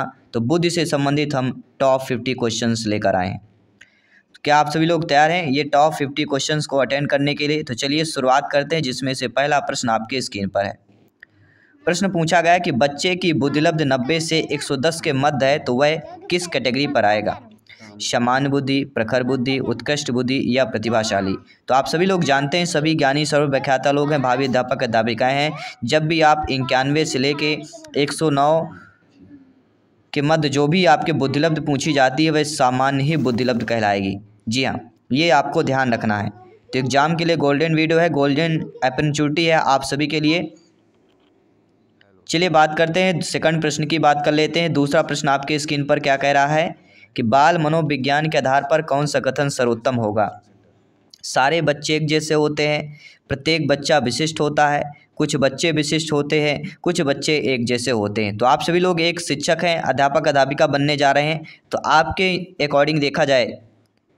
तो बुद्ध से संबंधित हम टॉप फिफ्टी क्वेश्चंस लेकर आए हैं क्या आप सभी लोग तैयार हैं ये टॉप फिफ्टी क्वेश्चंस को अटेंड करने के लिए तो चलिए शुरुआत करते हैं जिसमें से पहला प्रश्न आपके स्क्रीन पर है प्रश्न पूछा गया कि बच्चे की बुद्धिलब्ध नब्बे से 110 के मध्य है तो वह किस कैटेगरी पर आएगा समान बुद्धि प्रखर बुद्धि उत्कृष्ट बुद्धि या प्रतिभाशाली तो आप सभी लोग जानते हैं सभी ज्ञानी सर्व व्याख्याता लोग हैं भावी अध्यापक अध्यापिकाएँ हैं जब भी आप इक्यानवे से लेके 109 के मध्य जो भी आपके बुद्धिलब्ध पूछी जाती है वह सामान्य ही बुद्धिलब्ध कहलाएगी जी हाँ ये आपको ध्यान रखना है तो एग्ज़ाम के लिए गोल्डन वीडियो है गोल्डन अपॉर्चुनिटी है आप सभी के लिए चलिए बात करते हैं सेकंड प्रश्न की बात कर लेते हैं दूसरा प्रश्न आपके स्क्रीन पर क्या कह रहा है कि बाल मनोविज्ञान के आधार पर कौन सा कथन सर्वोत्तम होगा सारे बच्चे एक जैसे होते हैं प्रत्येक बच्चा विशिष्ट होता है कुछ बच्चे विशिष्ट होते हैं कुछ बच्चे एक जैसे होते हैं तो आप सभी लोग एक शिक्षक हैं अध्यापक अध्यापिका बनने जा रहे हैं तो आपके अकॉर्डिंग देखा जाए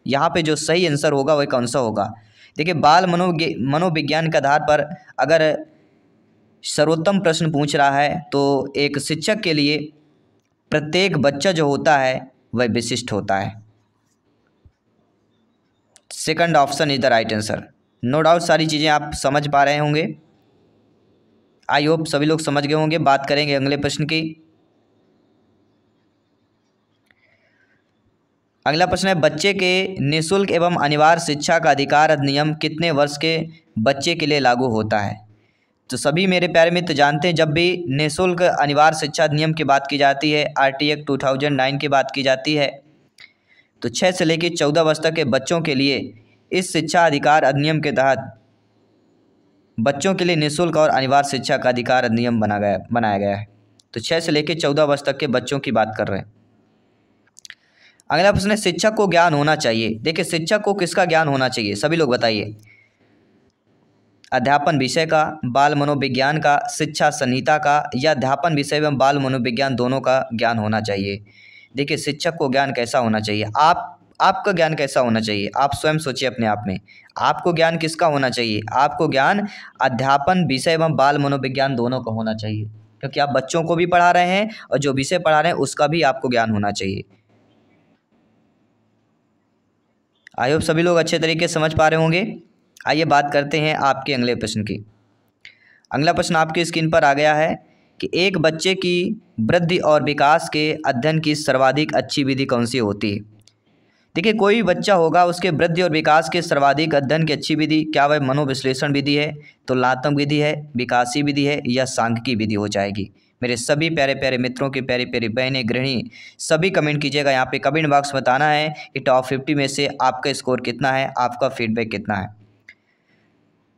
यहाँ पे जो सही आंसर होगा वह कौन सा होगा देखिए बाल मनो मनोविज्ञान के आधार पर अगर सर्वोत्तम प्रश्न पूछ रहा है तो एक शिक्षक के लिए प्रत्येक बच्चा जो होता है वह विशिष्ट होता है second option is the right answer no doubt सारी चीज़ें आप समझ पा रहे होंगे आई होप सभी लोग समझ गए होंगे बात करेंगे अगले प्रश्न की अगला प्रश्न है बच्चे के निःशुल्क एवं अनिवार्य शिक्षा का अधिकार अधिनियम कितने वर्ष के बच्चे के लिए लागू होता है तो सभी मेरे प्यारे मित्र जानते हैं जब भी निःशुल्क अनिवार्य शिक्षा अधिनियम की बात की जाती है R T act two thousand nine की बात की जाती है तो छः से लेकर चौदह वर्ष तक के बच्चों के लिए इस शिक्षा अधिकार अधिनियम के तहत बच्चों के लिए निःशुल्क और अनिवार्य शिक्षा का अधिकार अधिनियम बना गया बनाया गया है तो छः से लेकर चौदह वर्ष तक के बच्चों की बात कर रहे हैं अगला प्रश्न है शिक्षक को ज्ञान होना चाहिए देखिए शिक्षक को किसका ज्ञान होना चाहिए सभी लोग बताइए अध्यापन विषय का बाल मनोविज्ञान का शिक्षा संहिता का या अध्यापन विषय एवं बाल मनोविज्ञान दोनों का ज्ञान होना चाहिए देखिए शिक्षक को ज्ञान कैसा होना चाहिए आप आपका ज्ञान कैसा होना चाहिए आप स्वयं सोचिए अपने आप में आपको ज्ञान किसका होना चाहिए आपको ज्ञान अध्यापन विषय एवं बाल मनोविज्ञान दोनों का होना चाहिए क्योंकि आप बच्चों को भी पढ़ा रहे हैं और जो विषय पढ़ा रहे हैं उसका भी आपको ज्ञान होना चाहिए आई होप सभी लोग अच्छे तरीके समझ पा रहे होंगे आइए बात करते हैं आपके अगले प्रश्न की अगला प्रश्न आपकी स्क्रीन पर आ गया है कि एक बच्चे की वृद्धि और विकास के अध्ययन की सर्वाधिक अच्छी विधि कौन सी होती है देखिए कोई भी बच्चा होगा उसके वृद्धि और विकास के सर्वाधिक अध्ययन की अच्छी विधि क्या वह मनोविश्लेषण विधि है तो लातम विधि है विकासी विधि है या सांख्यिकी विधि हो जाएगी मेरे सभी प्यारे प्यारे मित्रों के प्यारे प्यारे बहनें गृहिणी सभी कमेंट कीजिएगा यहाँ पे कमेंट बॉक्स बताना है कि टॉप फिफ्टी में से आपका स्कोर कितना है आपका फीडबैक कितना है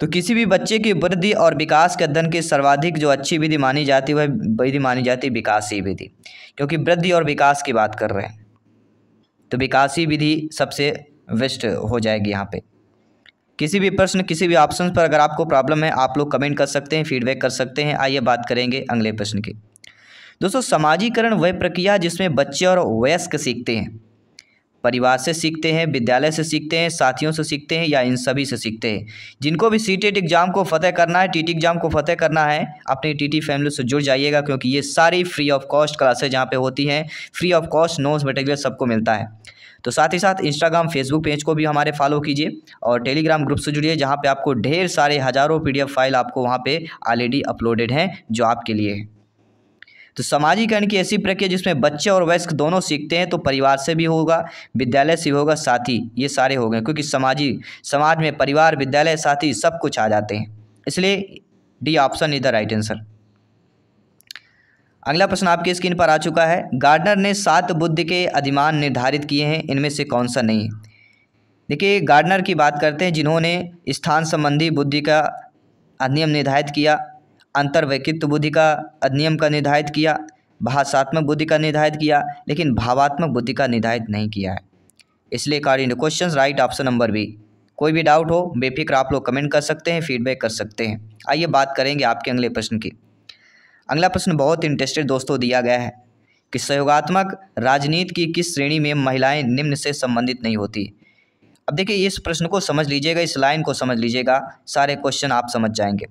तो किसी भी बच्चे की वृद्धि और विकास के अध्ययन की सर्वाधिक जो अच्छी विधि मानी जाती है वह विधि मानी जाती है विकासी विधि क्योंकि वृद्धि और विकास की बात कर रहे हैं तो विकासी विधि सबसे बेस्ट हो जाएगी यहाँ पे किसी भी प्रश्न किसी भी ऑप्शन पर अगर आपको प्रॉब्लम है आप लोग कमेंट कर सकते हैं फीडबैक कर सकते हैं आइए बात करेंगे अगले प्रश्न की दोस्तों समाजीकरण वह प्रक्रिया जिसमें बच्चे और वयस्क सीखते हैं परिवार से सीखते हैं विद्यालय से सीखते हैं साथियों से सीखते हैं या इन सभी से सीखते हैं जिनको भी सी एग्ज़ाम e को फतेह करना है टी टी एग्ज़ाम को फतेह करना है अपनी टी टी फैमिली से जुड़ जाइएगा क्योंकि ये सारी फ्री ऑफ कॉस्ट क्लासेज यहाँ पर होती हैं free of cost notes material सबको मिलता है तो साथ ही साथ इंस्टाग्राम फेसबुक पेज को भी हमारे फॉलो कीजिए और टेलीग्राम ग्रुप से जुड़िए जहाँ पे आपको ढेर सारे हज़ारों पीडीएफ फाइल आपको वहाँ पे ऑलरेडी अपलोडेड हैं जो आपके लिए है तो समाजीकरण की ऐसी प्रक्रिया जिसमें बच्चे और वयस्क दोनों सीखते हैं तो परिवार से भी होगा विद्यालय से भी होगा साथी ये सारे हो गए क्योंकि समाजी समाज में परिवार विद्यालय साथी सब कुछ आ जाते हैं इसलिए D option is the right answer अगला प्रश्न आपकी स्क्रीन पर आ चुका है गार्डनर ने सात बुद्ध के अधिमान निर्धारित किए हैं इनमें से कौन सा नहीं है देखिए गार्डनर की बात करते हैं जिन्होंने स्थान संबंधी बुद्धि का अधिनियम निर्धारित किया अंतर्वैकित्व बुद्धि का अधिनियम का निर्धारित किया भाषात्मक बुद्धि का निर्धारित किया लेकिन भावात्मक बुद्धि का निर्धारित नहीं किया है इसलिए to question right option number B कोई भी डाउट हो बेफिक्र आप लोग कमेंट कर सकते हैं फीडबैक कर सकते हैं आइए बात करेंगे आपके अगले प्रश्न की अगला प्रश्न बहुत इंटरेस्टेड दोस्तों दिया गया है कि सहयोगात्मक राजनीति की किस श्रेणी में महिलाएं निम्न से संबंधित नहीं होती अब देखिए इस प्रश्न को समझ लीजिएगा इस लाइन को समझ लीजिएगा सारे क्वेश्चन आप समझ जाएंगे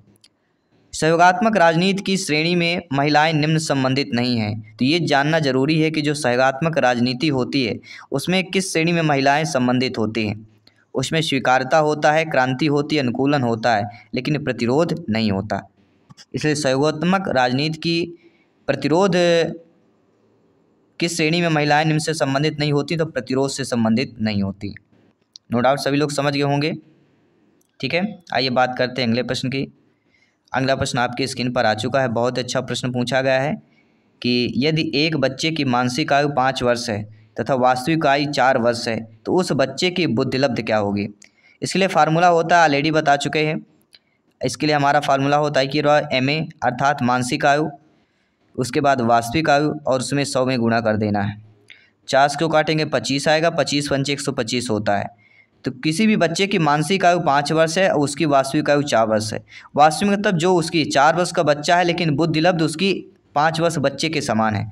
सहयोगात्मक राजनीति की श्रेणी में महिलाएं निम्न संबंधित नहीं हैं तो ये जानना जरूरी है कि जो सहयोगात्मक राजनीति होती है उसमें किस श्रेणी में महिलाएं संबंधित होती हैं उसमें स्वीकारता होता है क्रांति होती है अनुकूलन होता है लेकिन प्रतिरोध नहीं होता इसलिए सहयोगात्मक राजनीति की प्रतिरोध किस श्रेणी में महिलाएँ निम्न से संबंधित नहीं होती तो प्रतिरोध से संबंधित नहीं होती नो डाउट सभी लोग समझ गए होंगे ठीक है आइए बात करते हैं अगले प्रश्न की अगला प्रश्न आपकी स्क्रीन पर आ चुका है बहुत अच्छा प्रश्न पूछा गया है कि यदि एक बच्चे की मानसिक आयु पाँच वर्ष है तथा वास्तविक आयु चार वर्ष है तो उस बच्चे की बुद्धिलब्ध क्या होगी इसके लिए फार्मूला होता है ऑलरेडी बता चुके हैं इसके लिए हमारा फार्मूला होता है कि एम ए अर्थात मानसिक आयु उसके बाद वास्तविक आयु और उसमें सौ में गुणा कर देना है चार को काटेंगे पच्चीस आएगा पच्चीस पंचे एक सौ पच्चीस होता है तो किसी भी बच्चे की मानसिक आयु पाँच वर्ष है और उसकी वास्तविक आयु चार वर्ष है वास्तविक मतलब जो उसकी चार वर्ष का बच्चा है लेकिन बुद्धिलब्ध उसकी पाँच वर्ष बच्चे के समान है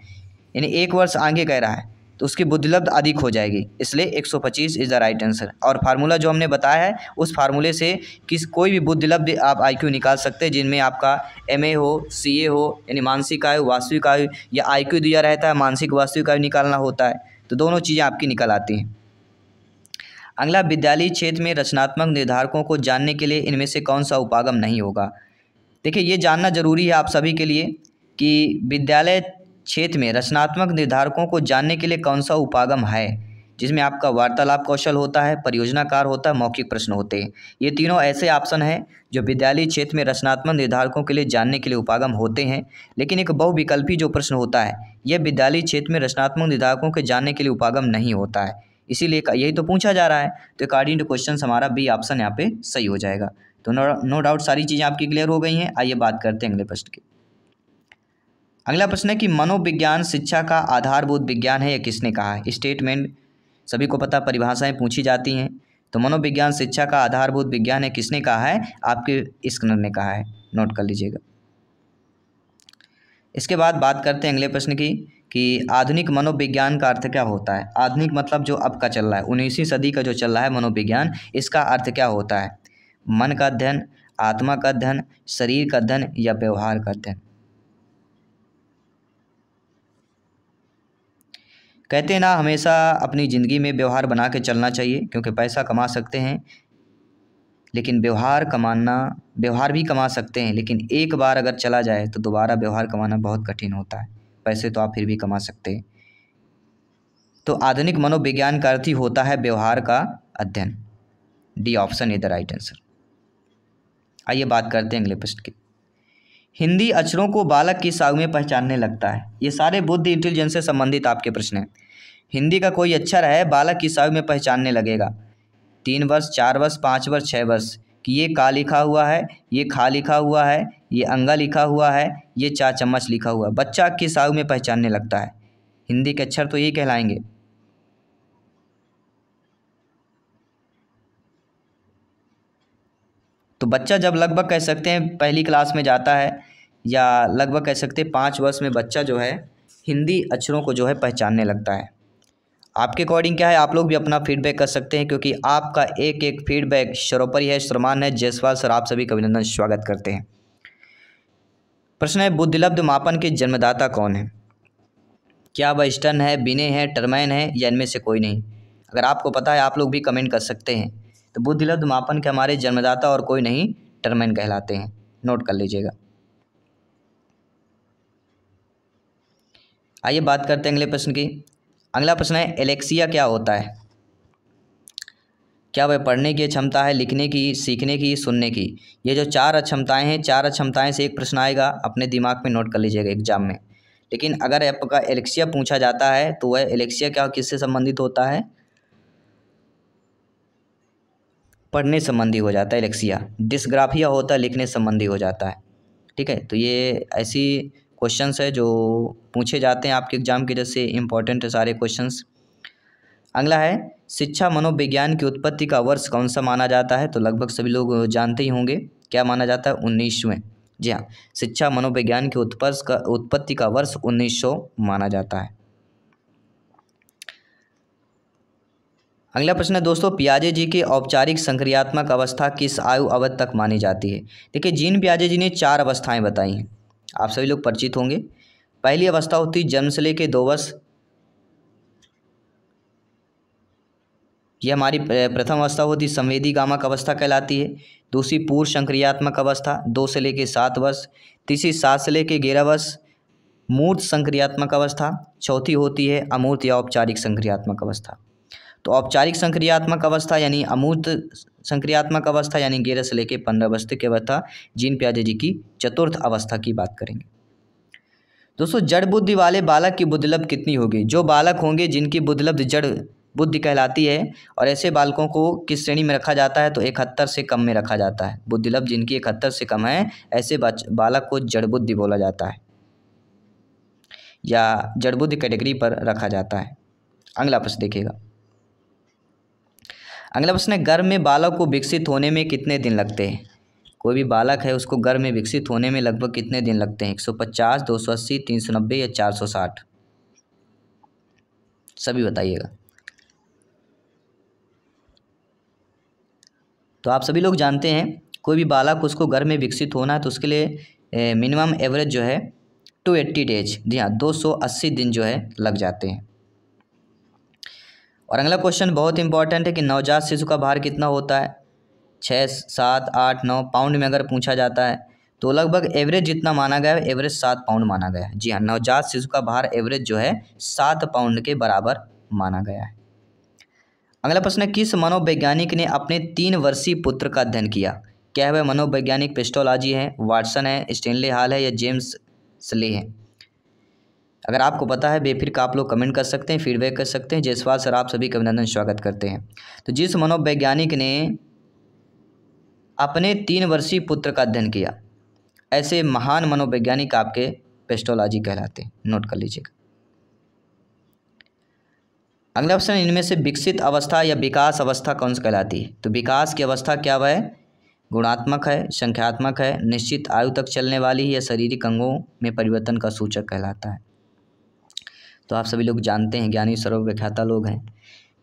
यानी एक वर्ष आगे कह रहा है तो उसकी बुद्धिलब्ध अधिक हो जाएगी इसलिए 125 इज़ द राइट आंसर और फार्मूला जो हमने बताया है उस फार्मूले से किस कोई भी बुद्धिलब्ध आप आई निकाल सकते हैं जिनमें आपका एम हो सी हो यानी मानसिक आयु वास्तविक आयु या आई दिया रहता है मानसिक वास्तविक आयु निकालना होता है तो दोनों चीज़ें आपकी निकल आती हैं अगला विद्यालयी क्षेत्र में रचनात्मक निर्धारकों को जानने के लिए इनमें से कौन सा उपागम नहीं होगा देखिए ये जानना जरूरी है आप सभी के लिए कि विद्यालय क्षेत्र में रचनात्मक निर्धारकों को जानने के लिए कौन सा उपागम है जिसमें आपका वार्तालाप कौशल होता है परियोजनाकार होता है मौखिक प्रश्न होते हैं ये तीनों ऐसे ऑप्शन हैं जो विद्यालय क्षेत्र में रचनात्मक निर्धारकों के लिए जानने के लिए उपागम होते हैं लेकिन एक बहुविकल्पी जो प्रश्न होता है यह विद्यालय क्षेत्र में रचनात्मक निर्धारकों के जानने के लिए उपागम नहीं होता है इसीलिए यही तो पूछा जा रहा है तो अकॉर्डिंग टू क्वेश्चन हमारा बी ऑप्शन यहाँ पे सही हो जाएगा तो नो डाउट सारी चीज़ें आपकी क्लियर हो गई हैं आइए बात करते हैं अगले प्रश्न की अगला प्रश्न है कि मनोविज्ञान शिक्षा का आधारभूत विज्ञान है या किसने कहा है स्टेटमेंट सभी को पता परिभाषाएं पूछी जाती हैं तो मनोविज्ञान शिक्षा का आधारभूत विज्ञान है किसने कहा है आपके स्कनर ने कहा है नोट कर लीजिएगा इसके बाद बात करते हैं अगले प्रश्न की कि आधुनिक मनोविज्ञान का अर्थ क्या होता है आधुनिक मतलब जो अब का चल रहा है उन्नीसवीं सदी का जो चल रहा है मनोविज्ञान इसका अर्थ क्या होता है मन का अध्ययन आत्मा का अध्ययन शरीर का अध्ययन या व्यवहार का अध्ययन कहते हैं ना हमेशा अपनी ज़िंदगी में व्यवहार बना के चलना चाहिए क्योंकि पैसा कमा सकते हैं लेकिन व्यवहार कमाना व्यवहार भी कमा सकते हैं लेकिन एक बार अगर चला जाए तो दोबारा व्यवहार कमाना बहुत कठिन होता है पैसे तो आप फिर भी कमा सकते तो आधुनिक मनोविज्ञान का अर्थ ही होता है व्यवहार का अध्ययन D option is the right answer आइए बात करते हैं अगले प्रश्न की हिंदी अक्षरों को बालक की साग में पहचानने लगता है ये सारे बुद्ध इंटेलिजेंस से संबंधित आपके प्रश्न हैं हिंदी का कोई अक्षर है बालक की साग में पहचानने लगेगा तीन वर्ष चार वर्ष पाँच वर्ष छः वर्ष कि ये का लिखा हुआ है ये खा लिखा हुआ है ये अंगा लिखा हुआ है ये चा चम्मच लिखा हुआ है बच्चा किस आयु में पहचानने लगता है हिंदी के अक्षर तो यही कहलाएंगे तो बच्चा जब लगभग कह सकते हैं पहली क्लास में जाता है या लगभग कह सकते हैं पाँच वर्ष में बच्चा जो है हिंदी अक्षरों को जो है पहचानने लगता है आपके अकॉर्डिंग क्या है आप लोग भी अपना फीडबैक कर सकते हैं क्योंकि आपका एक एक फीडबैक सरोपरि है श्रमान है जयसवाल सर आप सभी का अभिनंदन स्वागत करते हैं प्रश्न है बुद्धिलब्ध मापन के जन्मदाता कौन है क्या वह स्टन है बिने हैं टर्माइन है या इनमें से कोई नहीं अगर आपको पता है आप लोग भी कमेंट कर सकते हैं तो बुद्धिलब्ध मापन के हमारे जन्मदाता और कोई नहीं टर्माइन कहलाते हैं नोट कर लीजिएगा आइए बात करते हैं अगले प्रश्न की अगला प्रश्न है एलेक्सिया क्या होता है क्या वह पढ़ने की क्षमता है लिखने की सीखने की सुनने की ये जो चार अक्षमताएँ हैं चार अक्षमताएँ से एक प्रश्न आएगा अपने दिमाग में नोट कर लीजिएगा एग्जाम में लेकिन अगर आपका एलेक्सिया पूछा जाता है तो वह एलेक्सिया क्या किससे संबंधित होता है पढ़ने संबंधी हो जाता है एलेक्सिया डिस्ग्राफिया होता है लिखने संबंधी हो जाता है ठीक है तो ये ऐसी क्वेश्चंस है जो पूछे जाते हैं आपके एग्ज़ाम की जैसे इंपॉर्टेंट है सारे क्वेश्चंस अगला है शिक्षा मनोविज्ञान की उत्पत्ति का वर्ष कौन सा माना जाता है तो लगभग सभी लोग जानते ही होंगे क्या माना जाता है उन्नीसवें जी हाँ शिक्षा मनोविज्ञान की उत्पर्ष का उत्पत्ति का वर्ष 1900 माना जाता है अगला प्रश्न है दोस्तों पियाजे जी की औपचारिक संक्रियात्मक अवस्था किस आयु अवध तक मानी जाती है देखिए जीन पियाजे जी ने चार अवस्थाएं बताई हैं आप सभी लोग परिचित होंगे पहली अवस्था होती जन्म से लेके दो वर्ष यह हमारी प्रथम अवस्था होती संवेदी गामक अवस्था कहलाती है दूसरी पूर्व संक्रियात्मक अवस्था दो से लेके सात वर्ष तीसरी सात से लेके ग्यारह वर्ष मूर्त संक्रियात्मक अवस्था चौथी होती है अमूर्त या औपचारिक संक्रियात्मक अवस्था तो औपचारिक संक्रियात्मक अवस्था यानी अमूर्त संक्रियात्मक अवस्था यानी ग्यारह से लेकर पंद्रह अवस्था की अवस्था जीन प्याजे जी की चतुर्थ अवस्था की बात करेंगे दोस्तों जड़ बुद्धि वाले बालक की बुद्धलब्ध कितनी होगी जो बालक होंगे जिनकी बुद्धलब्ध जड़ बुद्धि कहलाती है और ऐसे बालकों को किस श्रेणी में रखा जाता है तो इकहत्तर से कम में रखा जाता है बुद्धिलब्ध जिनकी इकहत्तर से कम है ऐसे बालक को जड़ बुद्धि बोला जाता है या जड़ बुद्धि कैटेगरी पर रखा जाता है अगला प्रश्न देखिएगा अगला प्रश्न है गर्भ में बालक को विकसित होने में कितने दिन लगते हैं कोई भी बालक है उसको गर्भ में विकसित होने में लगभग कितने दिन लगते हैं एक सौ पचास दो सौ अस्सी तीन सौ नब्बे या चार सौ साठ सभी बताइएगा तो आप सभी लोग जानते हैं कोई भी बालक उसको गर्भ में विकसित होना है तो उसके लिए मिनिमम एवरेज जो है टू एट्टी डेज जी हाँ दो सौ अस्सी दिन जो है लग जाते हैं और अगला क्वेश्चन बहुत इंपॉर्टेंट है कि नवजात शिशु का भार कितना होता है छः सात आठ नौ पाउंड में अगर पूछा जाता है तो लगभग एवरेज जितना माना गया है एवरेज सात पाउंड माना गया है जी हाँ नवजात शिशु का भार एवरेज जो है सात पाउंड के बराबर माना गया है अगला प्रश्न है किस मनोवैज्ञानिक ने अपने तीन वर्षीय पुत्र का अध्ययन किया क्या वह मनोवैज्ञानिक पेस्टोलॉजी है वाटसन है स्टेनले हाल है या जेम्स स्ले हैं अगर आपको पता है बेफिर का आप लोग कमेंट कर सकते हैं फीडबैक कर सकते हैं जयसवाल सर आप सभी का अभिनंदन स्वागत करते हैं तो जिस मनोवैज्ञानिक ने अपने तीन वर्षीय पुत्र का अध्ययन किया ऐसे महान मनोवैज्ञानिक आपके पेस्टोलॉजी कहलाते हैं नोट कर लीजिएगा अगला ऑप्शन इनमें से विकसित अवस्था या विकास अवस्था कौन सा कहलाती है तो विकास की अवस्था क्या वह गुणात्मक है संख्यात्मक है निश्चित आयु तक चलने वाली या शारीरिक अंगों में परिवर्तन का सूचक कहलाता है तो आप सभी लोग जानते हैं ज्ञानी सर्वव्याख्याता लोग हैं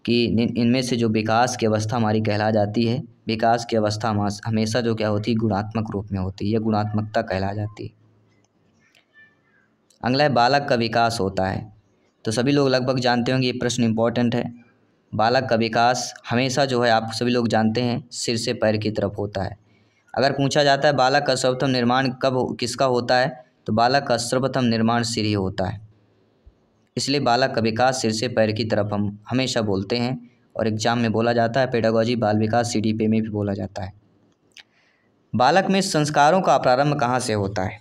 कि इनमें से जो विकास की अवस्था हमारी कहला जाती है विकास की अवस्था हमेशा जो क्या होती है गुणात्मक रूप में होती है यह गुणात्मकता कहला जाती है अगला है बालक का विकास होता है तो सभी लोग लगभग जानते होंगे ये प्रश्न इम्पॉर्टेंट है बालक का विकास हमेशा जो है आप सभी लोग जानते हैं सिर से पैर की तरफ होता है अगर पूछा जाता है बालक का सर्वप्रथम निर्माण कब किसका होता है तो बालक का सर्वप्रथम निर्माण सिर ही होता है इसलिए बालक का विकास सिर से पैर की तरफ हम हमेशा बोलते हैं और एग्ज़ाम में बोला जाता है पेडागोजी बाल विकास सी में भी बोला जाता है बालक में संस्कारों का प्रारंभ कहाँ से होता है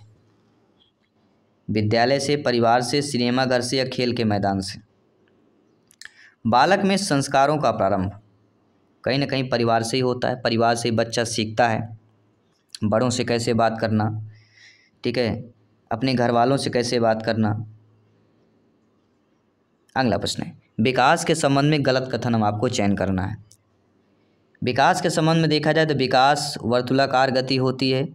विद्यालय से परिवार से सिनेमाघर से या खेल के मैदान से बालक में संस्कारों का प्रारंभ कहीं ना कहीं परिवार से ही होता है परिवार से बच्चा सीखता है बड़ों से कैसे बात करना ठीक है अपने घर वालों से कैसे बात करना अगला प्रश्न है विकास के संबंध में गलत कथन हम आपको चयन करना है विकास के संबंध में देखा जाए तो विकास वर्तुलाकार गति होती है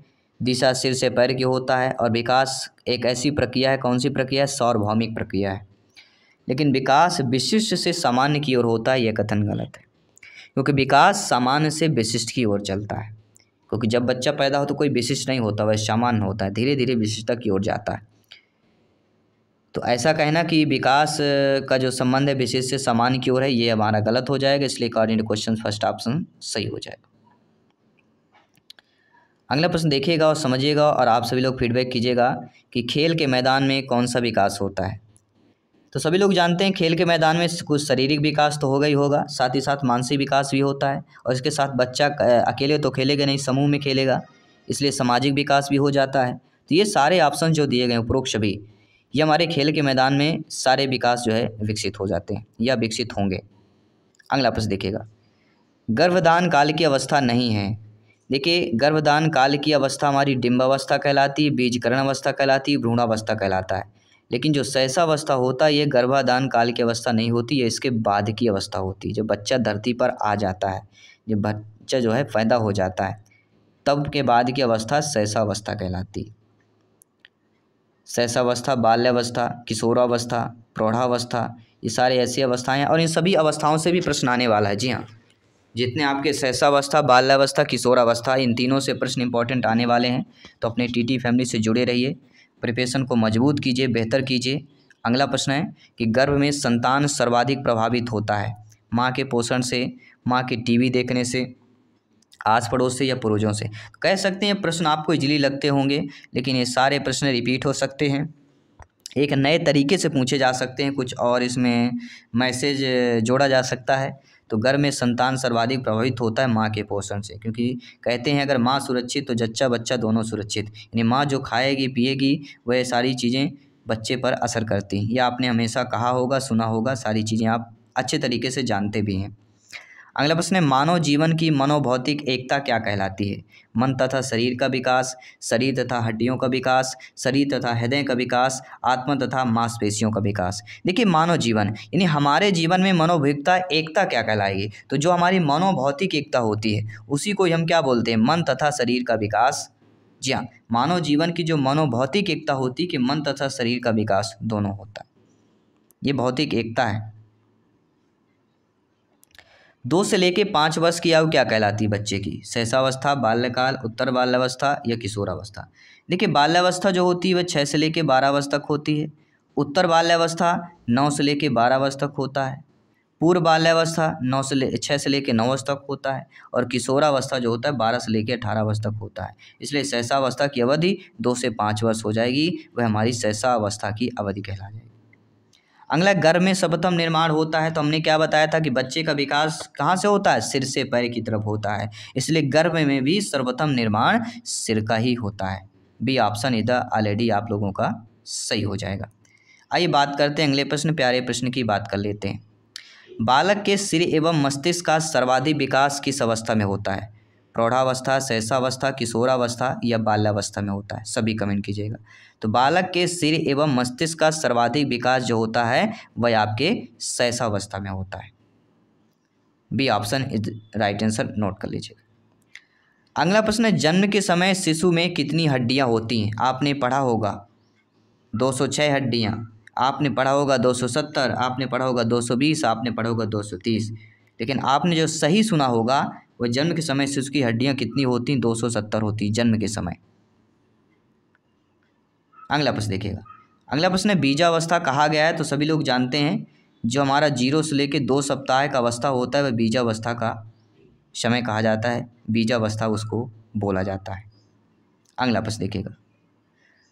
दिशा सिर से पैर की होता है और विकास एक ऐसी प्रक्रिया है कौन सी प्रक्रिया है सार्वभौमिक प्रक्रिया है लेकिन विकास विशिष्ट से सामान्य की ओर होता है यह कथन गलत है क्योंकि विकास सामान्य से विशिष्ट की ओर चलता है क्योंकि जब बच्चा पैदा हो तो कोई विशिष्ट नहीं होता वह सामान्य होता है धीरे धीरे विशिष्टता की ओर जाता है तो ऐसा कहना कि विकास का जो संबंध है विशेष से समान की ओर है ये हमारा गलत हो जाएगा इसलिए टू क्वेश्चन फर्स्ट ऑप्शन सही हो जाएगा अगला प्रश्न देखिएगा और समझिएगा और आप सभी लोग फीडबैक कीजिएगा कि खेल के मैदान में कौन सा विकास होता है तो सभी लोग जानते हैं खेल के मैदान में कुछ शारीरिक विकास तो होगा ही होगा साथ ही साथ मानसिक विकास भी होता है और इसके साथ बच्चा अकेले तो खेलेगा नहीं समूह में खेलेगा इसलिए सामाजिक विकास भी हो जाता है तो ये सारे ऑप्शन जो दिए गए उपरोक्ष भी ये हमारे खेल के मैदान में सारे विकास जो है विकसित हो जाते हैं या विकसित होंगे अगला प्रश्न देखिएगा गर्भदान काल की अवस्था नहीं है देखिए गर्भदान काल की अवस्था हमारी डिम्बावस्था कहलाती है बीजकरण अवस्था कहलाती है भ्रूणावस्था कहलाता है लेकिन जो सहसावस्था होता है ये गर्भाधान काल की अवस्था नहीं होती है इसके बाद की अवस्था होती है जब बच्चा धरती पर आ जाता है जब बच्चा जो है पैदा हो जाता है तब के बाद की अवस्था सहसावस्था कहलाती है सहसावस्था बाल्यावस्था किशोरावस्था प्रौढ़ावस्था ये सारे ऐसी अवस्थाएं हैं और इन सभी अवस्थाओं से भी प्रश्न आने वाला है जी हाँ जितने आपके सहसावस्था बाल्यावस्था किशोरावस्था इन तीनों से प्रश्न इंपॉर्टेंट आने वाले हैं तो अपने टीटी फैमिली से जुड़े रहिए प्रिपरेशन को मजबूत कीजिए बेहतर कीजिए अगला प्रश्न है कि गर्भ में संतान सर्वाधिक प्रभावित होता है माँ के पोषण से माँ के टी देखने से आस पड़ोस से या पूर्वजों से कह सकते हैं प्रश्न आपको इजली लगते होंगे लेकिन ये सारे प्रश्न रिपीट हो सकते हैं एक नए तरीके से पूछे जा सकते हैं कुछ और इसमें मैसेज जोड़ा जा सकता है तो घर में संतान सर्वाधिक प्रभावित होता है माँ के पोषण से क्योंकि कहते हैं अगर माँ सुरक्षित तो जच्चा बच्चा दोनों सुरक्षित यानी माँ जो खाएगी पिएगी वह सारी चीज़ें बच्चे पर असर करती हैं यह आपने हमेशा कहा होगा सुना होगा सारी चीज़ें आप अच्छे तरीके से जानते भी हैं अगला प्रश्न है मानव जीवन की मनोभौतिक एकता क्या कहलाती है मन तथा शरीर का विकास शरीर तथा हड्डियों का विकास शरीर तथा हृदय का विकास आत्मा तथा मांसपेशियों का विकास देखिए मानव जीवन यानी हमारे जीवन में मनोभिकता एकता क्या कहलाएगी तो जो हमारी मनोभौतिक एकता होती है उसी को हम क्या बोलते हैं मन तथा शरीर का विकास जी हाँ मानव जीवन की जो मनोभौतिक एकता होती है कि मन तथा शरीर का विकास दोनों होता है ये भौतिक एकता है दो से लेके पाँच वर्ष की आयु क्या कहलाती है बच्चे की सहसावस्था बाल्यकाल उत्तर बाल्यावस्था या किशोरावस्था देखिए बाल्यावस्था जो होती है वह छः से लेके बारह वर्ष तक होती है उत्तर बाल्यावस्था नौ से लेके बारह वर्ष तक होता है पूर्व बाल्यावस्था नौ से ले छः से लेकर नौ वर्ष तक होता है और किशोरावस्था जो होता है बारह से लेकर अठारह वर्ष तक होता है इसलिए सहसावस्था की अवधि दो से पाँच वर्ष हो जाएगी वह हमारी सहसावस्था की अवधि कहला जाएगी अगला घर में सपथम तो निर्माण होता है तो हमने क्या बताया था कि बच्चे का विकास कहाँ से होता है सिर से पैर की तरफ होता है इसलिए गर्भ में भी सर्वप्रथम निर्माण सिर का ही होता है बी ऑप्शन इधर ऑलरेडी आप लोगों का सही हो जाएगा आइए बात करते हैं अगले प्रश्न प्यारे प्रश्न की बात कर लेते हैं बालक के सिर एवं मस्तिष्क का सर्वाधिक विकास किस अवस्था में होता है प्रौढ़ावस्था सहसावस्था किशोरावस्था या बाल्यावस्था में होता है सभी कमेंट कीजिएगा तो बालक के सिर एवं मस्तिष्क का सर्वाधिक विकास जो होता है वह आपके सहसावस्था में होता है B option is right answer note कर लीजिएगा अगला प्रश्न जन्म के समय शिशु में कितनी हड्डियाँ होती हैं आपने पढ़ा होगा दो हड्डियाँ आपने पढ़ा होगा 270 आपने पढ़ा होगा 220 आपने पढ़ा होगा 230 लेकिन आपने जो सही सुना होगा वह जन्म के समय से उसकी हड्डियाँ कितनी होती दो सौ सत्तर होती जन्म के समय अगला प्रश्न देखिएगा अगला प्रश्न है बीजावस्था कहा गया है तो सभी लोग जानते हैं जो हमारा जीरो से लेकर दो सप्ताह का अवस्था होता है वह बीजावस्था का समय कहा जाता है बीजावस्था उसको बोला जाता है अगला प्रश्न देखिएगा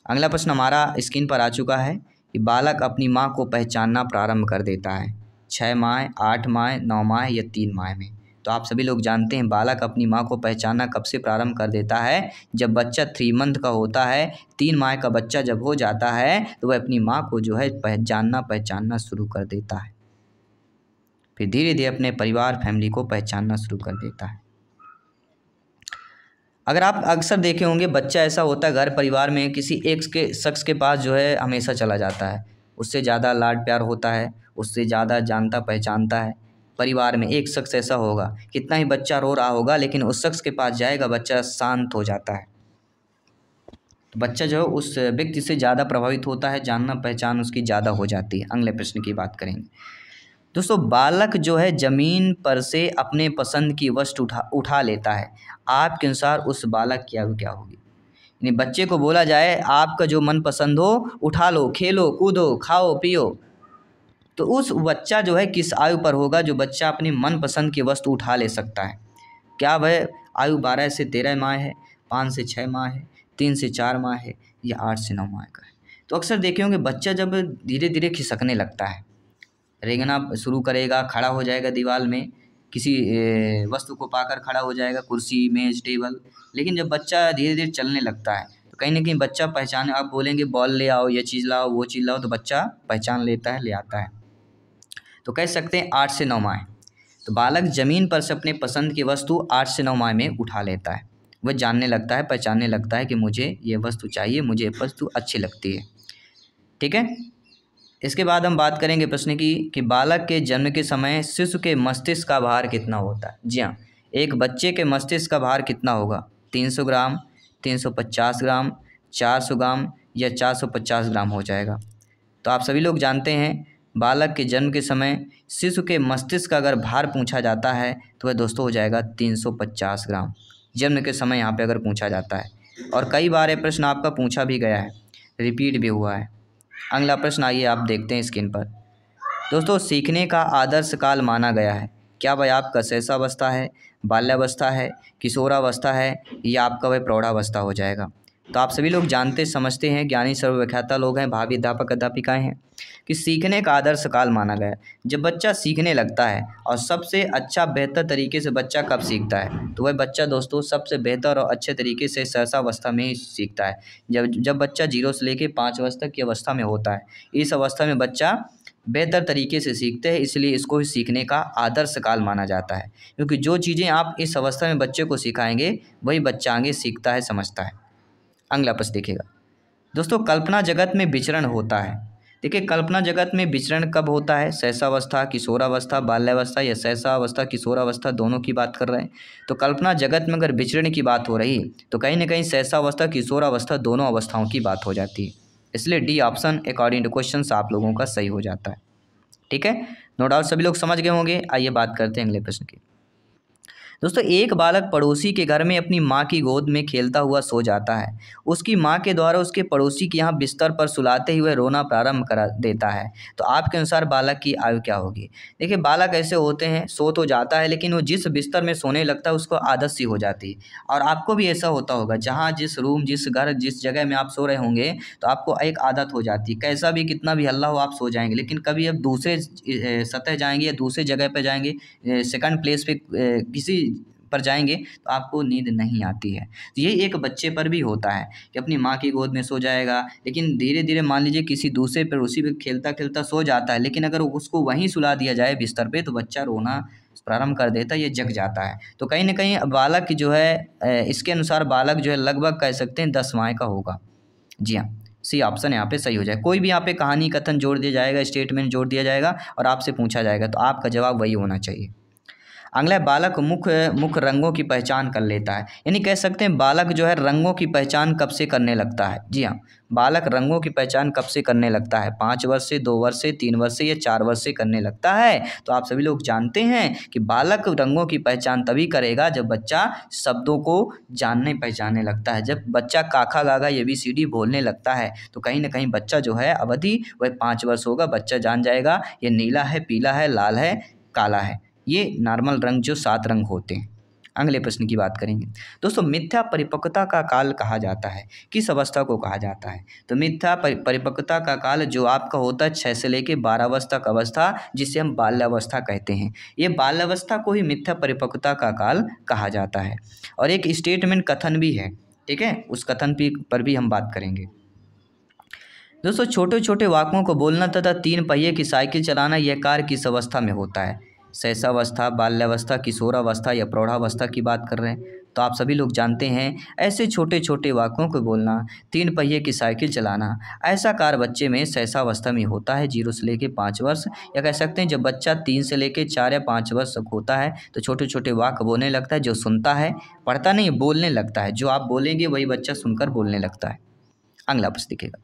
अगला प्रश्न हमारा स्क्रीन पर आ चुका है कि बालक अपनी माँ को पहचानना प्रारंभ कर देता है छः माह आठ माह नौ माह या तीन माह में तो आप सभी लोग जानते हैं बालक अपनी माँ को पहचानना कब से प्रारंभ कर देता है जब बच्चा थ्री मंथ का होता है तीन माह का बच्चा जब हो जाता है तो वह अपनी माँ को जो है पहचानना पहचानना शुरू कर देता है फिर धीरे धीरे अपने परिवार फैमिली को पहचानना शुरू कर देता है अगर आप अक्सर देखे होंगे बच्चा ऐसा होता है घर परिवार में किसी एक के शख्स के पास जो है हमेशा चला जाता है उससे ज़्यादा लाड प्यार होता है उससे ज़्यादा जानता पहचानता है परिवार में एक शख्स ऐसा होगा कितना ही बच्चा रो रहा होगा लेकिन उस शख्स के पास जाएगा बच्चा शांत हो जाता है तो बच्चा जो उस व्यक्ति से ज़्यादा प्रभावित होता है जानना पहचान उसकी ज़्यादा हो जाती है अगले प्रश्न की बात करेंगे दोस्तों बालक जो है ज़मीन पर से अपने पसंद की वस्तु उठा उठा लेता है आपके अनुसार उस बालक की आयु क्या होगी यानी बच्चे को बोला जाए आपका जो मन पसंद हो उठा लो खेलो कूदो खाओ पियो तो उस बच्चा जो है किस आयु पर होगा जो बच्चा अपनी मनपसंद की वस्तु उठा ले सकता है क्या वह आयु बारह से तेरह माह है पाँच से छः माह है तीन से चार माह है या आठ से नौ माह का है तो अक्सर देखे होंगे बच्चा जब धीरे धीरे खिसकने लगता है रेंगना शुरू करेगा खड़ा हो जाएगा दीवार में किसी वस्तु को पाकर खड़ा हो जाएगा कुर्सी मेज टेबल लेकिन जब बच्चा धीरे धीरे चलने लगता है तो कहीं ना कहीं बच्चा पहचान आप बोलेंगे बॉल ले आओ ये चीज़ लाओ वो चीज़ लाओ तो बच्चा पहचान लेता है ले आता है तो कह सकते हैं आठ से नौ माह तो बालक जमीन पर से अपने पसंद की वस्तु आठ से नौ माह में उठा लेता है वह जानने लगता है पहचानने लगता है कि मुझे ये वस्तु चाहिए मुझे ये वस्तु अच्छी लगती है ठीक है इसके बाद हम बात करेंगे प्रश्न की कि बालक के जन्म के समय शिशु के मस्तिष्क का भार कितना होता है जी हाँ एक बच्चे के मस्तिष्क का भार कितना होगा तीन सौ ग्राम तीन सौ पचास ग्राम चार सौ ग्राम या चार सौ पचास ग्राम हो जाएगा तो आप सभी लोग जानते हैं बालक के जन्म के समय शिशु के मस्तिष्क का अगर भार पूछा जाता है तो वह दोस्तों हो जाएगा 350 ग्राम जन्म के समय यहाँ पे अगर पूछा जाता है और कई बार ये प्रश्न आपका पूछा भी गया है रिपीट भी हुआ है अगला प्रश्न आइए आप देखते हैं स्क्रीन पर दोस्तों सीखने का आदर्श काल माना गया है क्या वह आपका सहसावस्था है बाल्यावस्था है किशोरावस्था है या आपका वह प्रौढ़ावस्था हो जाएगा तो आप सभी लोग जानते समझते हैं ज्ञानी सर्वव्याख्याता लोग हैं भावी अध्यापक अध्यापिकाएँ हैं कि सीखने का आदर्श काल माना गया है जब बच्चा सीखने लगता है और सबसे अच्छा बेहतर तरीके से बच्चा कब सीखता है तो वह बच्चा दोस्तों सबसे बेहतर और अच्छे तरीके से सहसावस्था में ही सीखता है जब जब बच्चा जीरो से लेकर पाँच वर्ष तक की अवस्था में होता है इस अवस्था में बच्चा बेहतर तरीके से सीखते हैं इसलिए इसको ही सीखने का आदर्श काल माना जाता है क्योंकि जो चीज़ें आप इस अवस्था में बच्चे को सिखाएंगे वही बच्चा आगे सीखता है समझता है अगला प्रश्न देखेगा दोस्तों कल्पना जगत में विचरण होता है देखिए कल्पना जगत में विचरण कब होता है शैशावस्था किशोरावस्था बाल्यावस्था या शैशावस्था किशोरावस्था दोनों की बात कर रहे हैं तो कल्पना जगत में अगर विचरण की बात हो रही तो कहीं ना कहीं शैशावस्था किशोरावस्था दोनों अवस्थाओं की बात हो जाती है इसलिए D option according to question आप लोगों का सही हो जाता है ठीक है नो डाउट सभी लोग समझ गए होंगे आइए बात करते हैं अगले प्रश्न की दोस्तों एक बालक पड़ोसी के घर में अपनी माँ की गोद में खेलता हुआ सो जाता है उसकी माँ के द्वारा उसके पड़ोसी के यहाँ बिस्तर पर सुलाते हुए रोना प्रारंभ करा देता है तो आपके अनुसार बालक की आयु क्या होगी देखिए बालक ऐसे होते हैं सो तो जाता है लेकिन वो जिस बिस्तर में सोने लगता है उसको आदत सी हो जाती है और आपको भी ऐसा होता होगा जहाँ जिस रूम जिस घर जिस जगह में आप सो रहे होंगे तो आपको एक आदत हो जाती है कैसा भी कितना भी हल्ला हो आप सो जाएंगे लेकिन कभी अब दूसरे सतह जाएंगे या दूसरे जगह पर जाएंगे सेकंड प्लेस पे किसी पर जाएंगे तो आपको नींद नहीं आती है तो ये एक बच्चे पर भी होता है कि अपनी माँ की गोद में सो जाएगा लेकिन धीरे धीरे मान लीजिए किसी दूसरे पर उसी पर खेलता खेलता सो जाता है लेकिन अगर उसको वहीं सुला दिया जाए बिस्तर पर तो बच्चा रोना प्रारंभ कर देता है ये जग जाता है तो कहीं ना कहीं बालक जो है इसके अनुसार बालक जो है लगभग कह सकते हैं दस माह का होगा जी हाँ सी ऑप्शन यहाँ पे सही हो जाए कोई भी यहाँ पे कहानी कथन जोड़ दिया जाएगा स्टेटमेंट जोड़ दिया जाएगा और आपसे पूछा जाएगा तो आपका जवाब वही होना चाहिए अगला बालक मुख्य मुख्य रंगों की पहचान कर लेता है यानी कह सकते हैं बालक जो है रंगों की पहचान कब से करने लगता है जी हाँ बालक रंगों की पहचान कब से करने लगता है पाँच वर्ष से दो वर्ष से तीन वर्ष से या चार वर्ष से करने लगता है तो आप सभी लोग जानते हैं कि बालक रंगों की पहचान तभी करेगा जब बच्चा शब्दों को जानने पहचानने लगता है जब बच्चा काका गागा ये भी सीढ़ी बोलने लगता है तो कहीं ना कहीं बच्चा जो है अवधि वह पाँच वर्ष होगा बच्चा जान जाएगा ये नीला है पीला है लाल है काला है ये नॉर्मल रंग जो सात रंग होते हैं अगले प्रश्न की बात करेंगे दोस्तों मिथ्या परिपक्वता का काल कहा जाता है किस अवस्था को कहा जाता है तो मिथ्या परिपक्वता का काल जो आपका होता है छः से लेकर बारह अवस्था का अवस्था जिसे हम बाल्यावस्था कहते हैं ये बाल्यावस्था को ही मिथ्या परिपक्वता का काल कहा जाता है और एक स्टेटमेंट कथन भी है ठीक है उस कथन पर भी हम बात करेंगे दोस्तों छोटे छोटे वाक्यों को बोलना तथा तीन पहिए की साइकिल चलाना यह कार किस अवस्था में होता है शैशावस्था बाल्यावस्था किशोरावस्था या प्रौढ़ावस्था की बात कर रहे हैं तो आप सभी लोग जानते हैं ऐसे छोटे छोटे वाक्यों को बोलना तीन पहिए की साइकिल चलाना ऐसा कार बच्चे में शैशावस्था में होता है जीरो से लेके पाँच वर्ष या कह सकते हैं जब बच्चा तीन से लेके चार या पाँच वर्ष तक होता है तो छोटे छोटे वाक्य बोलने लगता है जो सुनता है पढ़ता नहीं बोलने लगता है जो आप बोलेंगे वही बच्चा सुनकर बोलने लगता है अगला प्रश्न दिखेगा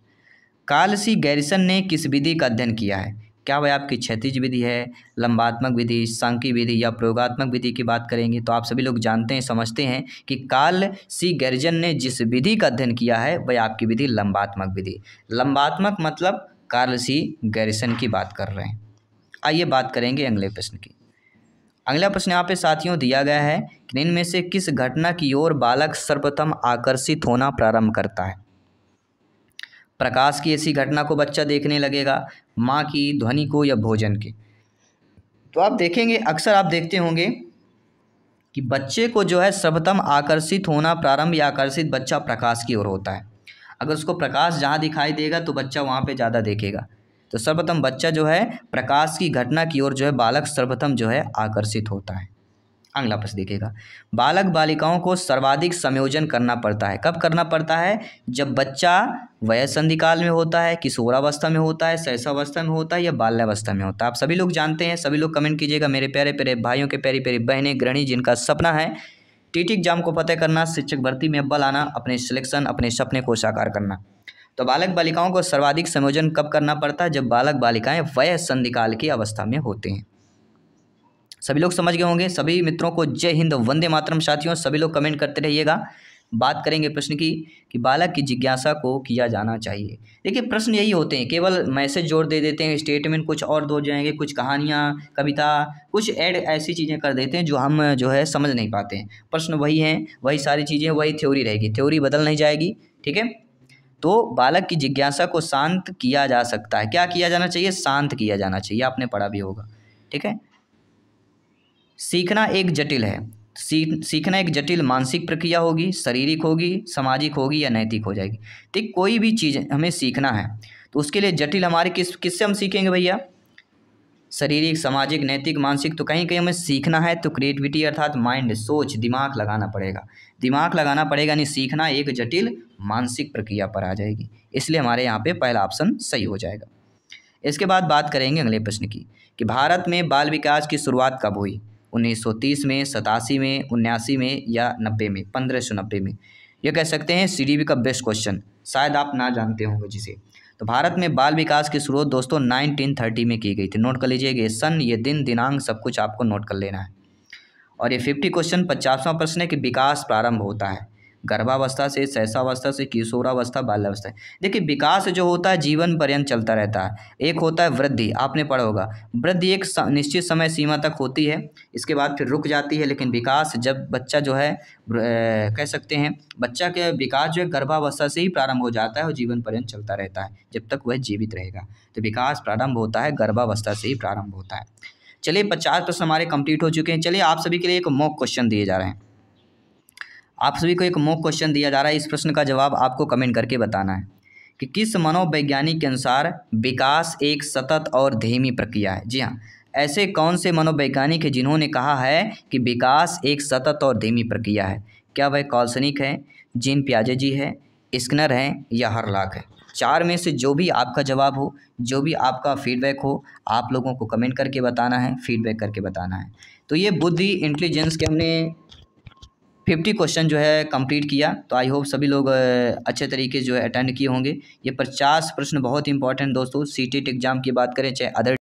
कालसी गैरिसन ने किस विधि का अध्ययन किया है क्या भाई आपकी क्षतिज विधि है लंबात्मक विधि सांख्य विधि या प्रयोगात्मक विधि की बात करेंगे तो आप सभी लोग जानते हैं समझते हैं कि काल सी गर्जन ने जिस विधि का अध्ययन किया है वह आपकी विधि लंबात्मक विधि लंबात्मक मतलब कार्ल सी गैरिसन की बात कर रहे हैं आइए बात करेंगे अगले प्रश्न की अगला प्रश्न यहाँ पे साथियों दिया गया है कि इनमें से किस घटना की ओर बालक सर्वप्रथम आकर्षित होना प्रारंभ करता है प्रकाश की ऐसी घटना को बच्चा देखने लगेगा माँ की ध्वनि को या भोजन के तो आप देखेंगे अक्सर आप देखते होंगे कि बच्चे को जो है सर्वतम आकर्षित होना प्रारंभ या आकर्षित बच्चा प्रकाश की ओर होता है अगर उसको प्रकाश जहाँ दिखाई देगा तो बच्चा वहाँ पे ज़्यादा देखेगा तो सर्वप्रथम बच्चा जो है प्रकाश की घटना की ओर जो है बालक सर्वप्रथम जो है आकर्षित होता है अगला पक्ष देखेगा बालक बालिकाओं को सर्वाधिक संयोजन करना पड़ता है कब करना पड़ता है जब बच्चा वयसंधिकाल में होता है किशोरावस्था में होता है अवस्था में होता है या बाल्यावस्था में होता है आप सभी लोग जानते हैं सभी लोग कमेंट कीजिएगा मेरे प्यारे प्यारे भाइयों के प्यारी प्यारी बहनें गृहणी जिनका सपना है टीटी एग्जाम को फतेह करना शिक्षक भर्ती में अब्बल आना अपने सिलेक्शन अपने सपने को साकार करना तो बालक बालिकाओं को सर्वाधिक संयोजन कब करना पड़ता है जब बालक बालिकाएँ वय संधिकाल की अवस्था में होते हैं सभी लोग समझ गए होंगे सभी मित्रों को जय हिंद वंदे मातरम साथियों सभी लोग कमेंट करते रहिएगा बात करेंगे प्रश्न की कि बालक की जिज्ञासा को किया जाना चाहिए देखिए प्रश्न यही होते हैं केवल मैसेज जोड़ दे देते हैं स्टेटमेंट कुछ और दो जाएंगे कुछ कहानियाँ कविता कुछ ऐड ऐसी चीज़ें कर देते हैं जो हम जो है समझ नहीं पाते हैं प्रश्न वही हैं वही सारी चीज़ें वही थ्योरी रहेगी थ्योरी बदल नहीं जाएगी ठीक है तो बालक की जिज्ञासा को शांत किया जा सकता है क्या किया जाना चाहिए शांत किया जाना चाहिए आपने पढ़ा भी होगा ठीक है सीखना एक जटिल है सीखना एक जटिल मानसिक प्रक्रिया होगी शारीरिक होगी सामाजिक होगी या नैतिक हो जाएगी ठीक कोई भी चीज़ हमें सीखना है तो उसके लिए जटिल हमारे किस किससे हम सीखेंगे भैया शारीरिक सामाजिक नैतिक मानसिक तो कहीं कहीं हमें सीखना है तो क्रिएटिविटी अर्थात माइंड सोच दिमाग लगाना पड़ेगा दिमाग लगाना पड़ेगा नहीं सीखना एक जटिल मानसिक प्रक्रिया पर आ जाएगी इसलिए हमारे यहाँ पे पहला ऑप्शन सही हो जाएगा इसके बाद बात करेंगे अगले प्रश्न की कि भारत में बाल विकास की शुरुआत कब हुई 1930 में सतासी में उन्यासी में या नब्बे में पंद्रह सौ नब्बे में यह कह सकते हैं सी डी का बेस्ट क्वेश्चन शायद आप ना जानते होंगे जिसे तो भारत में बाल विकास की शुरुआत दोस्तों नाइनटीन थर्टी में की गई थी नोट कर लीजिए ये सन ये दिन दिनांक सब कुछ आपको नोट कर लेना है और ये फिफ्टी क्वेश्चन पचासवां प्रश्न है कि विकास प्रारंभ होता है गर्भावस्था से सहसावस्था से किशोरावस्था बाल्यावस्था देखिए विकास जो होता है जीवन पर्यंत चलता रहता है एक होता है वृद्धि आपने पढ़ा होगा वृद्धि एक निश्चित समय सीमा तक होती है इसके बाद फिर रुक जाती है लेकिन विकास जब बच्चा जो है कह सकते हैं बच्चा के विकास जो है गर्भावस्था से ही प्रारंभ हो जाता है और जीवन पर्यंत चलता रहता है जब तक वह जीवित रहेगा तो विकास प्रारंभ होता है गर्भावस्था से ही प्रारंभ होता है चलिए पचास प्रश्न हमारे कंप्लीट हो चुके हैं चलिए आप सभी के लिए एक मॉक क्वेश्चन दिए जा रहे हैं आप सभी को एक मोक क्वेश्चन दिया जा रहा है इस प्रश्न का जवाब आपको कमेंट करके बताना है कि किस मनोवैज्ञानिक के अनुसार विकास एक सतत और धीमी प्रक्रिया है जी हाँ ऐसे कौन से मनोवैज्ञानिक हैं जिन्होंने कहा है कि विकास एक सतत और धीमी प्रक्रिया है क्या वह कॉल्सनिक है जीन प्याजे जी है स्कनर हैं या हरलाक है चार में से जो भी आपका जवाब हो जो भी आपका फीडबैक हो आप लोगों को कमेंट करके बताना है फीडबैक करके बताना है तो ये बुद्धि इंटेलिजेंस के हमने फिफ्टी क्वेश्चन जो है कंप्लीट किया तो आई होप सभी लोग अच्छे तरीके जो है अटेंड किए होंगे ये पचास प्रश्न बहुत इंपॉर्टेंट दोस्तों सी एग्ज़ाम e की बात करें चाहे अदर